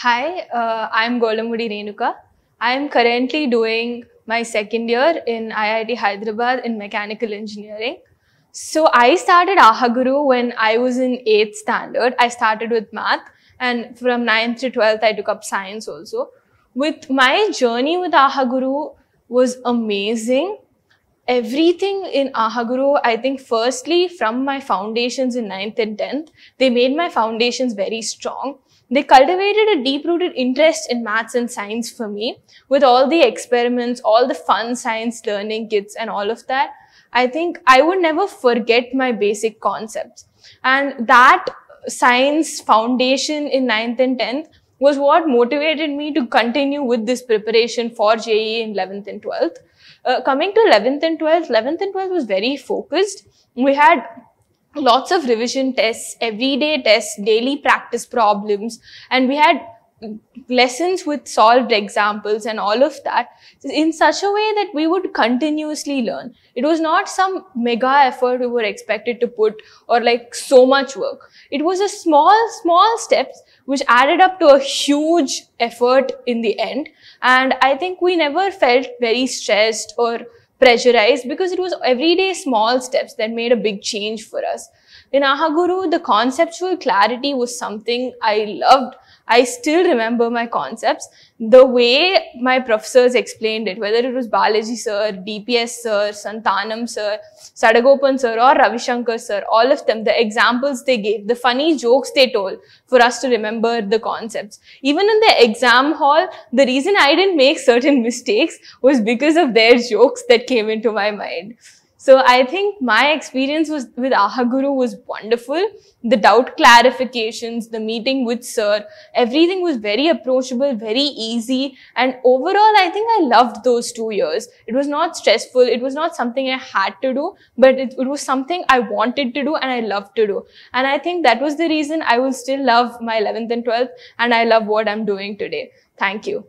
Hi, uh, I'm Golamudi Renuka. I am currently doing my second year in IIT Hyderabad in mechanical engineering. So I started Ahaguru when I was in 8th standard. I started with math and from 9th to 12th I took up science also. With my journey with Ahaguru was amazing everything in Ahaguru, I think firstly from my foundations in 9th and 10th, they made my foundations very strong. They cultivated a deep-rooted interest in maths and science for me with all the experiments, all the fun science learning kits and all of that. I think I would never forget my basic concepts. And that science foundation in 9th and 10th was what motivated me to continue with this preparation for JEE in 11th and 12th. Uh, coming to 11th and 12th, 11th and 12th was very focused. We had lots of revision tests, everyday tests, daily practice problems, and we had lessons with solved examples and all of that in such a way that we would continuously learn. It was not some mega effort we were expected to put or like so much work. It was a small, small steps which added up to a huge effort in the end. And I think we never felt very stressed or pressurized because it was everyday small steps that made a big change for us. In Ahaguru, the conceptual clarity was something I loved. I still remember my concepts. The way my professors explained it, whether it was Balaji sir, DPS sir, Santanam sir, Sadagopan sir or Ravishankar sir, all of them, the examples they gave, the funny jokes they told for us to remember the concepts. Even in the exam hall, the reason I didn't make certain mistakes was because of their jokes that came into my mind. So I think my experience was with Ahaguru was wonderful. The doubt clarifications, the meeting with Sir, everything was very approachable, very easy. And overall, I think I loved those two years. It was not stressful. It was not something I had to do, but it, it was something I wanted to do and I loved to do. And I think that was the reason I will still love my 11th and 12th and I love what I'm doing today. Thank you.